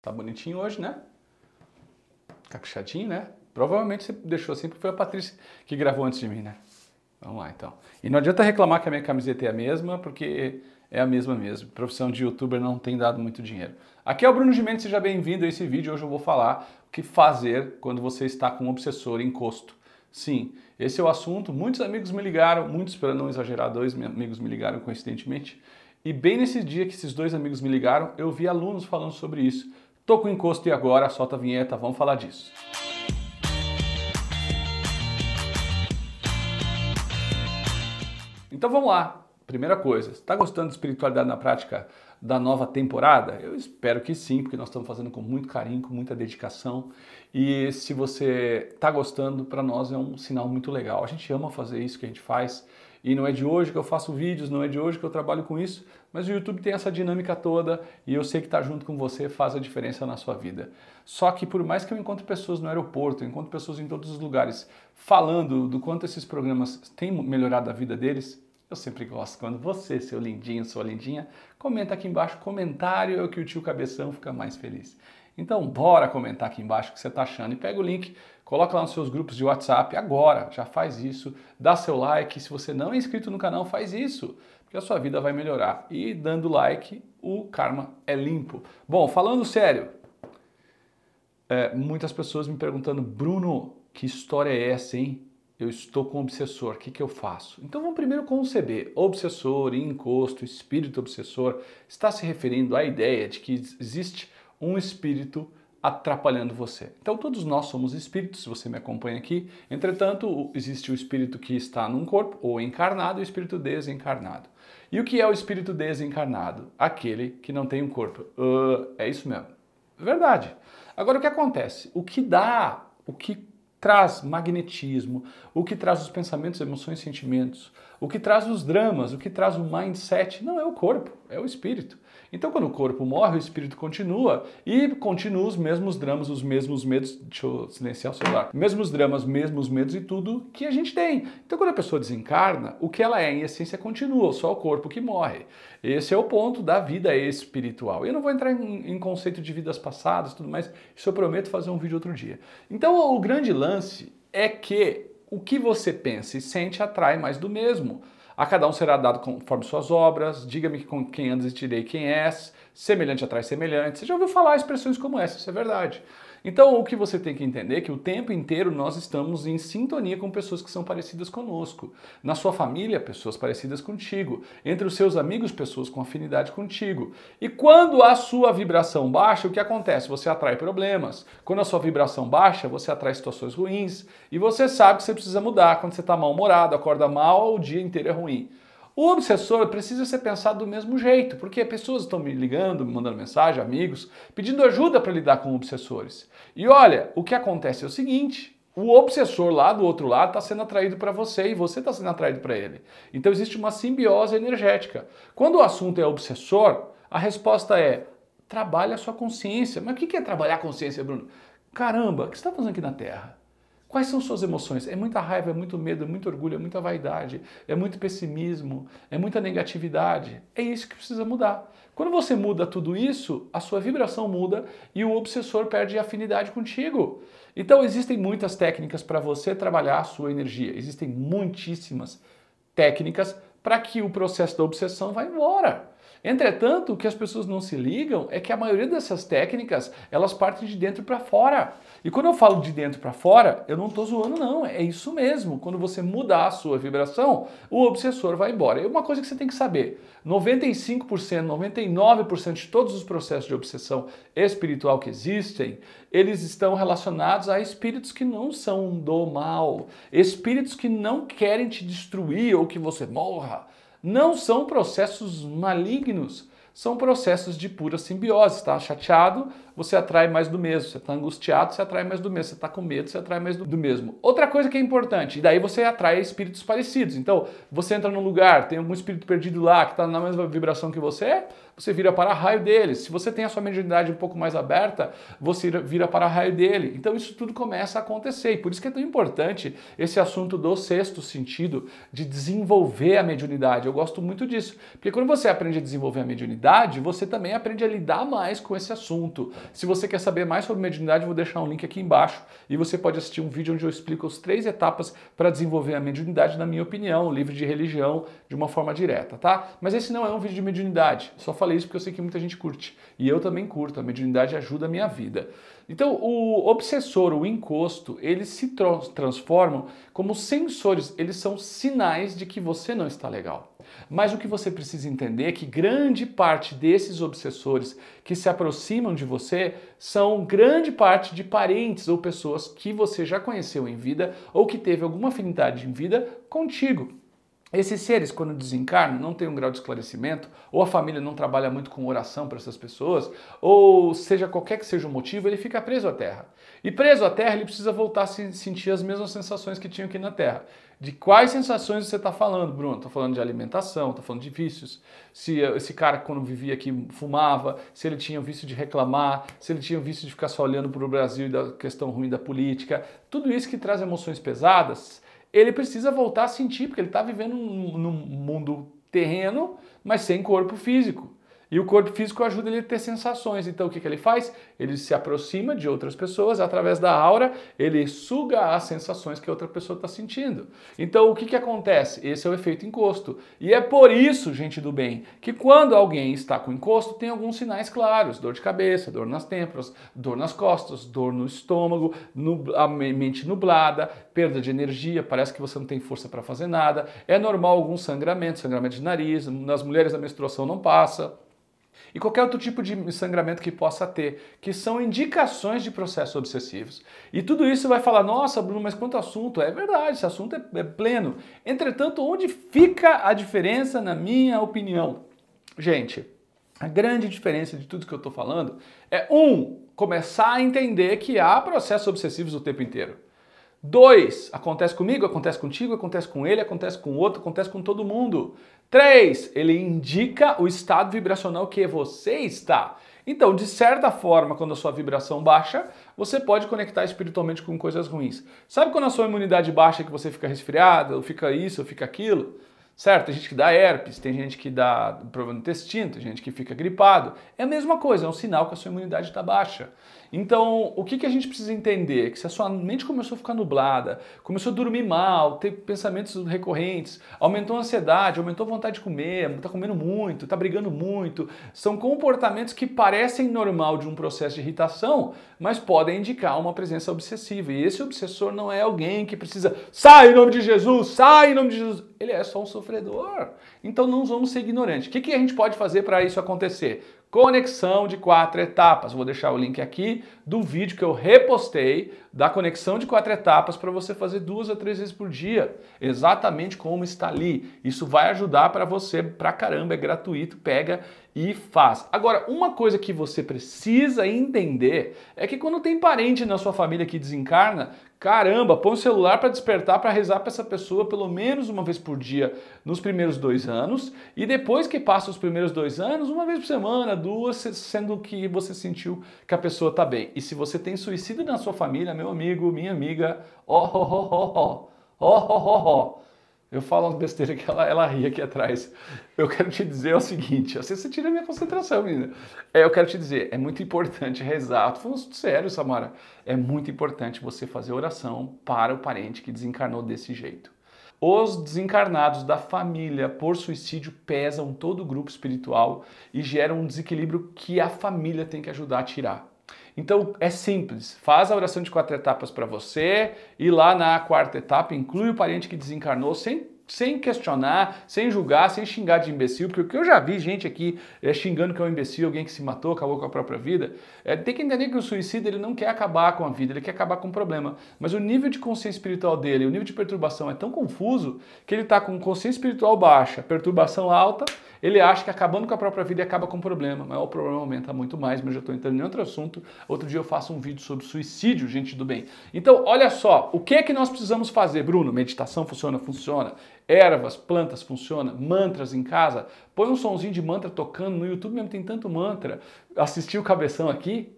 Tá bonitinho hoje, né? Caprichadinho, né? Provavelmente você deixou assim porque foi a Patrícia que gravou antes de mim, né? Vamos lá, então. E não adianta reclamar que a minha camiseta é a mesma, porque é a mesma mesmo. Profissão de youtuber não tem dado muito dinheiro. Aqui é o Bruno Gimenez, seja bem-vindo a esse vídeo. Hoje eu vou falar o que fazer quando você está com um obsessor encosto. Sim, esse é o assunto. Muitos amigos me ligaram, muitos para não exagerar, dois amigos me ligaram coincidentemente. E bem nesse dia que esses dois amigos me ligaram, eu vi alunos falando sobre isso Tô com encosto e agora solta a vinheta, vamos falar disso. Então vamos lá. Primeira coisa, está gostando de espiritualidade na prática da nova temporada? Eu espero que sim, porque nós estamos fazendo com muito carinho, com muita dedicação. E se você está gostando, para nós é um sinal muito legal. A gente ama fazer isso que a gente faz e não é de hoje que eu faço vídeos, não é de hoje que eu trabalho com isso, mas o YouTube tem essa dinâmica toda e eu sei que estar tá junto com você faz a diferença na sua vida. Só que por mais que eu encontre pessoas no aeroporto, eu encontro pessoas em todos os lugares falando do quanto esses programas têm melhorado a vida deles, eu sempre gosto quando você, seu lindinho, sua lindinha, comenta aqui embaixo. Comentário é o que o tio Cabeção fica mais feliz. Então, bora comentar aqui embaixo o que você está achando e pega o link Coloca lá nos seus grupos de WhatsApp agora, já faz isso, dá seu like. Se você não é inscrito no canal, faz isso, porque a sua vida vai melhorar. E dando like, o karma é limpo. Bom, falando sério, é, muitas pessoas me perguntando, Bruno, que história é essa, hein? eu estou com um obsessor, o que, que eu faço? Então vamos primeiro conceber. Obsessor, encosto, espírito obsessor, está se referindo à ideia de que existe um espírito atrapalhando você. Então todos nós somos espíritos, se você me acompanha aqui. Entretanto, existe o espírito que está num corpo ou encarnado e o espírito desencarnado. E o que é o espírito desencarnado? Aquele que não tem um corpo. Uh, é isso mesmo. Verdade. Agora o que acontece? O que dá, o que traz magnetismo, o que traz os pensamentos, emoções, sentimentos, o que traz os dramas, o que traz o mindset, não é o corpo, é o espírito. Então, quando o corpo morre, o espírito continua e continua os mesmos dramas, os mesmos medos. Deixa eu silenciar o celular. Mesmos dramas, mesmos medos e tudo que a gente tem. Então, quando a pessoa desencarna, o que ela é em essência continua, só o corpo que morre. Esse é o ponto da vida espiritual. Eu não vou entrar em, em conceito de vidas passadas tudo mais, isso eu prometo fazer um vídeo outro dia. Então, o grande lance é que o que você pensa e sente atrai mais do mesmo. A cada um será dado conforme suas obras, diga-me com quem andas e direi quem és, semelhante atrás semelhante. Você já ouviu falar expressões como essa, isso é verdade. Então, o que você tem que entender é que o tempo inteiro nós estamos em sintonia com pessoas que são parecidas conosco. Na sua família, pessoas parecidas contigo. Entre os seus amigos, pessoas com afinidade contigo. E quando a sua vibração baixa, o que acontece? Você atrai problemas. Quando a sua vibração baixa, você atrai situações ruins. E você sabe que você precisa mudar. Quando você está mal-humorado, acorda mal, o dia inteiro é ruim. O obsessor precisa ser pensado do mesmo jeito, porque pessoas estão me ligando, me mandando mensagem, amigos, pedindo ajuda para lidar com obsessores. E olha, o que acontece é o seguinte: o obsessor lá do outro lado está sendo atraído para você e você está sendo atraído para ele. Então existe uma simbiose energética. Quando o assunto é obsessor, a resposta é: trabalha a sua consciência. Mas o que é trabalhar a consciência, Bruno? Caramba, o que você está fazendo aqui na Terra? Quais são suas emoções? É muita raiva, é muito medo, é muito orgulho, é muita vaidade, é muito pessimismo, é muita negatividade. É isso que precisa mudar. Quando você muda tudo isso, a sua vibração muda e o obsessor perde afinidade contigo. Então existem muitas técnicas para você trabalhar a sua energia. Existem muitíssimas técnicas para que o processo da obsessão vá embora. Entretanto, o que as pessoas não se ligam é que a maioria dessas técnicas, elas partem de dentro para fora. E quando eu falo de dentro para fora, eu não estou zoando não, é isso mesmo. Quando você mudar a sua vibração, o obsessor vai embora. E uma coisa que você tem que saber, 95%, 99% de todos os processos de obsessão espiritual que existem, eles estão relacionados a espíritos que não são do mal, espíritos que não querem te destruir ou que você morra, não são processos malignos, são processos de pura simbiose. Está chateado, você atrai mais do mesmo. Você está angustiado, você atrai mais do mesmo. Você está com medo, você atrai mais do, mesmo. Outra coisa que é importante, e daí você atrai espíritos parecidos. Então, você entra num lugar, tem algum espírito perdido lá que está na mesma vibração que você, você vira para raio dele. Se você tem a sua mediunidade um pouco mais aberta, você vira para raio dele. Então, isso tudo começa a acontecer. E por isso que é tão importante esse assunto do sexto sentido, de desenvolver a mediunidade. Eu gosto muito disso. Porque quando você aprende a desenvolver a mediunidade, você também aprende a lidar mais com esse assunto. Se você quer saber mais sobre mediunidade, vou deixar um link aqui embaixo e você pode assistir um vídeo onde eu explico as três etapas para desenvolver a mediunidade, na minha opinião, livre de religião, de uma forma direta, tá? Mas esse não é um vídeo de mediunidade. Só falei isso porque eu sei que muita gente curte. E eu também curto. A mediunidade ajuda a minha vida. Então, o obsessor, o encosto, eles se transformam como sensores, eles são sinais de que você não está legal. Mas o que você precisa entender é que grande parte desses obsessores que se aproximam de você são grande parte de parentes ou pessoas que você já conheceu em vida ou que teve alguma afinidade em vida contigo. Esses seres, quando desencarnam, não têm um grau de esclarecimento, ou a família não trabalha muito com oração para essas pessoas, ou seja qualquer que seja o motivo, ele fica preso à Terra. E preso à Terra, ele precisa voltar a sentir as mesmas sensações que tinha aqui na Terra. De quais sensações você está falando, Bruno? Estou falando de alimentação, estou falando de vícios. Se eh, esse cara, quando vivia aqui, fumava, se ele tinha o vício de reclamar, se ele tinha o vício de ficar só olhando para o Brasil e da questão ruim da política. Tudo isso que traz emoções pesadas ele precisa voltar a sentir, porque ele está vivendo num, num mundo terreno, mas sem corpo físico. E o corpo físico ajuda ele a ter sensações. Então o que, que ele faz? Ele se aproxima de outras pessoas através da aura, ele suga as sensações que a outra pessoa está sentindo. Então o que, que acontece? Esse é o efeito encosto. E é por isso, gente do bem, que quando alguém está com encosto, tem alguns sinais claros: dor de cabeça, dor nas têmporas, dor nas costas, dor no estômago, a mente nublada, perda de energia, parece que você não tem força para fazer nada. É normal algum sangramento, sangramento de nariz, nas mulheres a menstruação não passa e qualquer outro tipo de sangramento que possa ter, que são indicações de processos obsessivos. E tudo isso vai falar: nossa, Bruno, mas quanto assunto! É verdade, esse assunto é, é pleno. Entretanto, onde fica a diferença, na minha opinião? Gente, a grande diferença de tudo que eu estou falando é um, começar a entender que há processos obsessivos o tempo inteiro. Dois, acontece comigo, acontece contigo, acontece com ele, acontece com outro, acontece com todo mundo. Três, ele indica o estado vibracional que você está. Então, de certa forma, quando a sua vibração baixa, você pode conectar espiritualmente com coisas ruins. Sabe quando a sua imunidade baixa que você fica resfriado, ou fica isso, ou fica aquilo? Certo? Tem gente que dá herpes, tem gente que dá problema no intestino, tem gente que fica gripado. É a mesma coisa, é um sinal que a sua imunidade está baixa. Então, o que, que a gente precisa entender? Que se a sua mente começou a ficar nublada, começou a dormir mal, ter pensamentos recorrentes, aumentou a ansiedade, aumentou a vontade de comer, está comendo muito, está brigando muito, são comportamentos que parecem normal de um processo de irritação, mas podem indicar uma presença obsessiva. E esse obsessor não é alguém que precisa, sai em nome de Jesus, sai em nome de Jesus. Ele é só um sofredor. Então, não vamos ser ignorantes. O que, que a gente pode fazer para isso acontecer? Conexão de quatro etapas. Vou deixar o link aqui do vídeo que eu repostei da conexão de quatro etapas para você fazer duas a três vezes por dia, exatamente como está ali. Isso vai ajudar para você pra caramba, é gratuito, pega e faz. Agora, uma coisa que você precisa entender é que quando tem parente na sua família que desencarna, caramba, põe o celular para despertar para rezar para essa pessoa pelo menos uma vez por dia nos primeiros dois anos e depois que passa os primeiros dois anos, uma vez por semana, duas, sendo que você sentiu que a pessoa está bem. E se você tem suicídio na sua família, meu amigo, minha amiga, ó, ó, ó, ó, ó, ó, Eu falo umas besteiras que ela, ela ri aqui atrás. Eu quero te dizer o seguinte, assim você tira a minha concentração, menina. É, eu quero te dizer, é muito importante rezar. Tô falando sério, Samara. É muito importante você fazer oração para o parente que desencarnou desse jeito. Os desencarnados da família por suicídio pesam todo o grupo espiritual e geram um desequilíbrio que a família tem que ajudar a tirar. Então é simples, faz a oração de quatro etapas para você e lá na quarta etapa inclui o parente que desencarnou sem sem questionar, sem julgar, sem xingar de imbecil, porque o que eu já vi gente aqui é, xingando que é um imbecil, alguém que se matou, acabou com a própria vida, é, tem que entender que o suicida ele não quer acabar com a vida, ele quer acabar com o problema. Mas o nível de consciência espiritual dele, o nível de perturbação é tão confuso que ele está com consciência espiritual baixa, perturbação alta, ele acha que acabando com a própria vida acaba com o problema, mas o problema aumenta muito mais, mas eu já estou entrando em outro assunto. Outro dia eu faço um vídeo sobre suicídio, gente do bem. Então, olha só, o que é que nós precisamos fazer, Bruno? Meditação funciona? Funciona. Ervas, plantas funciona, mantras em casa. Põe um sonzinho de mantra tocando, no YouTube mesmo tem tanto mantra. Assistiu o cabeção aqui?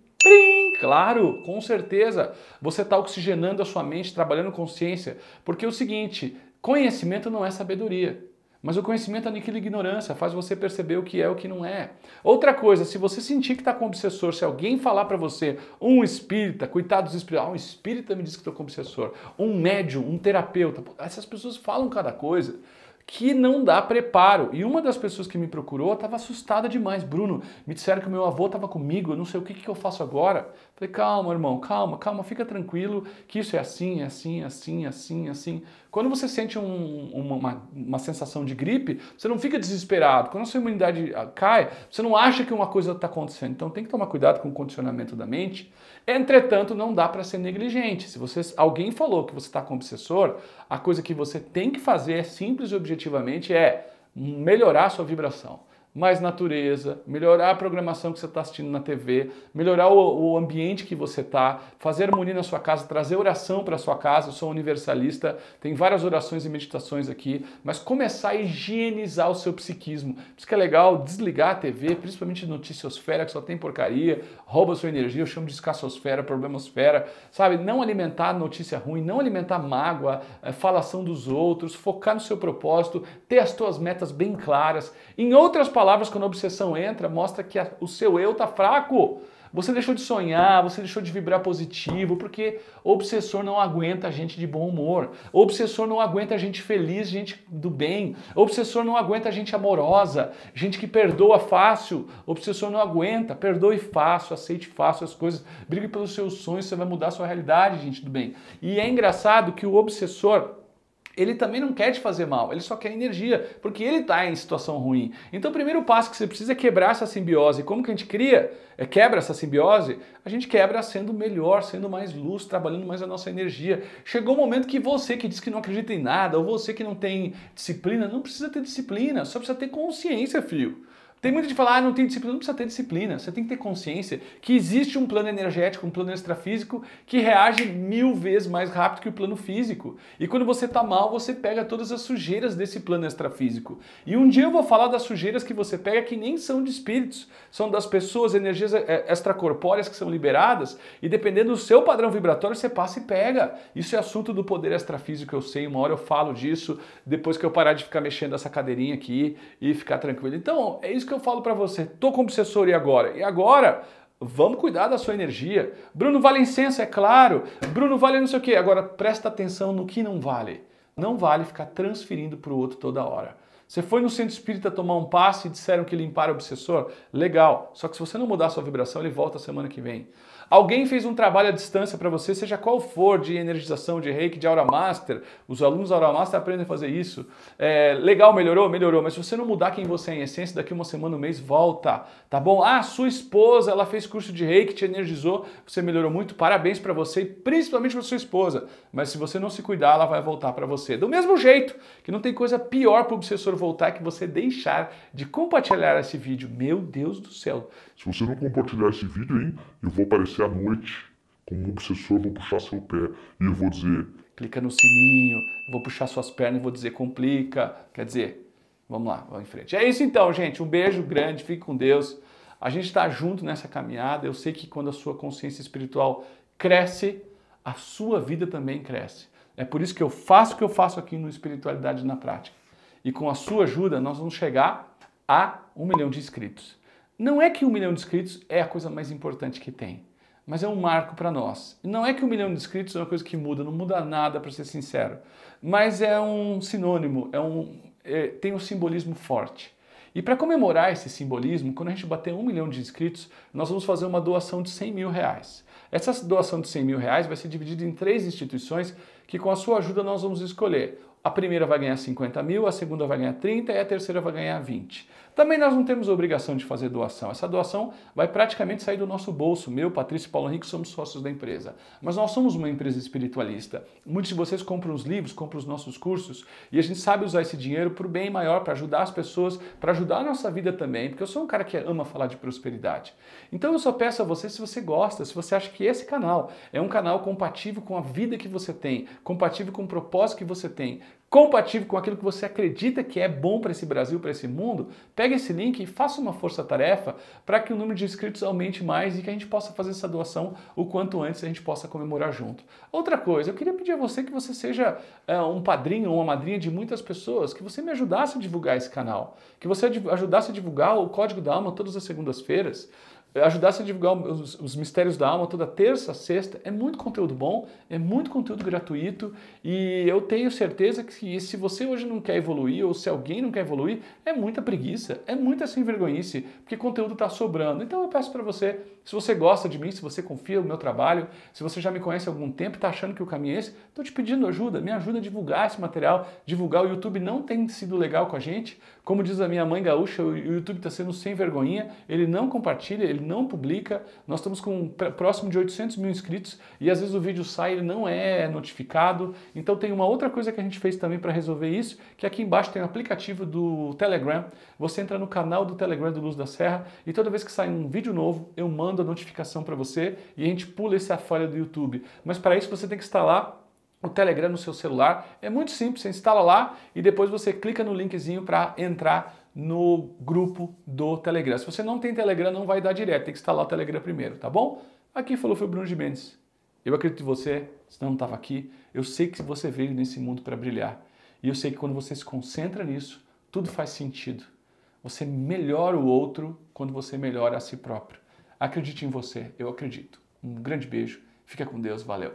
Claro, com certeza. Você está oxigenando a sua mente, trabalhando consciência. Porque é o seguinte, conhecimento não é sabedoria. Mas o conhecimento aniquila a ignorância, faz você perceber o que é e o que não é. Outra coisa, se você sentir que está com obsessor, se alguém falar para você, um espírita, coitado dos espíritos, ah, um espírita me disse que estou com obsessor, um médium, um terapeuta, essas pessoas falam cada coisa que não dá preparo. E uma das pessoas que me procurou estava assustada demais. Bruno, me disseram que o meu avô estava comigo, eu não sei o que, que eu faço agora. Falei, calma, irmão, calma, calma, fica tranquilo, que isso é assim, é assim, é assim, é assim, é assim. Quando você sente um, uma, uma, uma, sensação de gripe, você não fica desesperado. Quando a sua imunidade ah, cai, você não acha que uma coisa está acontecendo. Então tem que tomar cuidado com o condicionamento da mente. Entretanto, não dá para ser negligente. Se você, alguém falou que você está com obsessor, a coisa que você tem que fazer, simples e objetivamente, é melhorar a sua vibração mais natureza, melhorar a programação que você está assistindo na TV, melhorar o, o ambiente que você está, fazer harmonia na sua casa, trazer oração para sua casa. Eu sou universalista, tem várias orações e meditações aqui, mas começar a higienizar o seu psiquismo. Por isso que é legal desligar a TV, principalmente noticiosfera, que só tem porcaria, rouba sua energia, eu chamo de escassosfera, problemosfera, sabe? Não alimentar notícia ruim, não alimentar mágoa, eh, falação dos outros, focar no seu propósito, ter as suas metas bem claras. Em outras palavras, palavras, quando a obsessão entra, mostra que a, o seu eu está fraco. Você deixou de sonhar, você deixou de vibrar positivo, porque o obsessor não aguenta a gente de bom humor. O obsessor não aguenta a gente feliz, gente do bem. O obsessor não aguenta a gente amorosa, gente que perdoa fácil. O obsessor não aguenta, perdoe fácil, aceite fácil as coisas. Brigue pelos seus sonhos, você vai mudar a sua realidade, gente do bem. E é engraçado que o obsessor ele também não quer te fazer mal, ele só quer energia, porque ele está em situação ruim. Então, o primeiro passo que você precisa é quebrar essa simbiose. Como que a gente cria, é, quebra essa simbiose? A gente quebra sendo melhor, sendo mais luz, trabalhando mais a nossa energia. Chegou o um momento que você que diz que não acredita em nada, ou você que não tem disciplina, não precisa ter disciplina, só precisa ter consciência, filho. Tem muito de falar, ah, não tem disciplina, não precisa ter disciplina. Você tem que ter consciência que existe um plano energético, um plano extrafísico que reage mil vezes mais rápido que o plano físico. E quando você tá mal, você pega todas as sujeiras desse plano extrafísico. E um dia eu vou falar das sujeiras que você pega que nem são de espíritos, são das pessoas, energias eh, eh, extracorpóreas que são liberadas e dependendo do seu padrão vibratório, você passa e pega. Isso é assunto do poder extrafísico, eu sei, uma hora eu falo disso, depois que eu parar de ficar mexendo essa cadeirinha aqui e ficar tranquilo. Então, é isso que que eu falo para você. Tô com obsessor e agora? E agora? Vamos cuidar da sua energia. Bruno vale incenso, é claro. Bruno vale não sei o quê. Agora presta atenção no que não vale. Não vale ficar transferindo para o outro toda hora. Você foi no centro espírita tomar um passe e disseram que limpar o obsessor? Legal. Só que se você não mudar sua vibração, ele volta semana que vem. Alguém fez um trabalho à distância para você, seja qual for, de energização, de reiki, de aura master. Os alunos aura master aprendem a fazer isso. É, legal, melhorou? Melhorou. Mas se você não mudar quem você é em essência, daqui uma semana, um mês, volta. Tá bom? Ah, sua esposa, ela fez curso de reiki, te energizou, você melhorou muito. Parabéns para você e principalmente para sua esposa. Mas se você não se cuidar, ela vai voltar para você. Do mesmo jeito que não tem coisa pior para o obsessor voltar, que você deixar de compartilhar esse vídeo. Meu Deus do céu. Se você não compartilhar esse vídeo, hein, eu vou aparecer à noite como um obsessor, vou puxar seu pé e eu vou dizer. Clica no sininho, vou puxar suas pernas e vou dizer complica. Quer dizer, vamos lá, vamos em frente. É isso então, gente. Um beijo grande, fique com Deus. A gente está junto nessa caminhada. Eu sei que quando a sua consciência espiritual cresce, a sua vida também cresce. É por isso que eu faço o que eu faço aqui no Espiritualidade na Prática e com a sua ajuda nós vamos chegar a um milhão de inscritos. Não é que um milhão de inscritos é a coisa mais importante que tem, mas é um marco para nós. Não é que um milhão de inscritos é uma coisa que muda, não muda nada, para ser sincero, mas é um sinônimo, é um, é, tem um simbolismo forte. E para comemorar esse simbolismo, quando a gente bater um milhão de inscritos, nós vamos fazer uma doação de 100 mil reais. Essa doação de 100 mil reais vai ser dividida em três instituições que, com a sua ajuda, nós vamos escolher a primeira vai ganhar 50 mil, a segunda vai ganhar 30 e a terceira vai ganhar 20. Também nós não temos a obrigação de fazer doação. Essa doação vai praticamente sair do nosso bolso. Meu, Patrício e Paulo Henrique somos sócios da empresa. Mas nós somos uma empresa espiritualista. Muitos de vocês compram os livros, compram os nossos cursos e a gente sabe usar esse dinheiro para o bem maior, para ajudar as pessoas, para ajudar a nossa vida também, porque eu sou um cara que ama falar de prosperidade. Então eu só peço a você se você gosta, se você acha que esse canal é um canal compatível com a vida que você tem, compatível com o propósito que você tem, compatível com aquilo que você acredita que é bom para esse Brasil, para esse mundo, pegue esse link e faça uma força-tarefa para que o número de inscritos aumente mais e que a gente possa fazer essa doação o quanto antes a gente possa comemorar junto. Outra coisa, eu queria pedir a você que você seja é, um padrinho ou uma madrinha de muitas pessoas, que você me ajudasse a divulgar esse canal, que você ajudasse a divulgar o Código da Alma todas as segundas-feiras ajudasse a divulgar os, os, mistérios da alma toda terça, sexta. É muito conteúdo bom, é muito conteúdo gratuito e eu tenho certeza que se você hoje não quer evoluir ou se alguém não quer evoluir, é muita preguiça, é muita sem vergonhice, porque conteúdo está sobrando. Então eu peço para você, se você gosta de mim, se você confia no meu trabalho, se você já me conhece há algum tempo e está achando que o caminho é esse, estou te pedindo ajuda, me ajuda a divulgar esse material, divulgar. O YouTube não tem sido legal com a gente, como diz a minha mãe gaúcha, o YouTube está sendo sem vergonha, ele não compartilha, ele não publica. Nós estamos com próximo de 800 mil inscritos e às vezes o vídeo sai ele não é notificado. Então tem uma outra coisa que a gente fez também para resolver isso, que aqui embaixo tem um aplicativo do Telegram. Você entra no canal do Telegram do Luz da Serra e toda vez que sai um vídeo novo, eu mando a notificação para você e a gente pula essa folha do YouTube. Mas para isso você tem que instalar o Telegram no seu celular. É muito simples, você instala lá e depois você clica no linkzinho para entrar no grupo do Telegram. Se você não tem Telegram, não vai dar direto, tem que instalar o Telegram primeiro, tá bom? Aqui falou foi o Bruno de Mendes. Eu acredito em você, se não estava aqui. Eu sei que você veio nesse mundo para brilhar. E eu sei que quando você se concentra nisso, tudo faz sentido. Você melhora o outro quando você melhora a si próprio. Acredite em você, eu acredito. Um grande beijo, fica com Deus, valeu.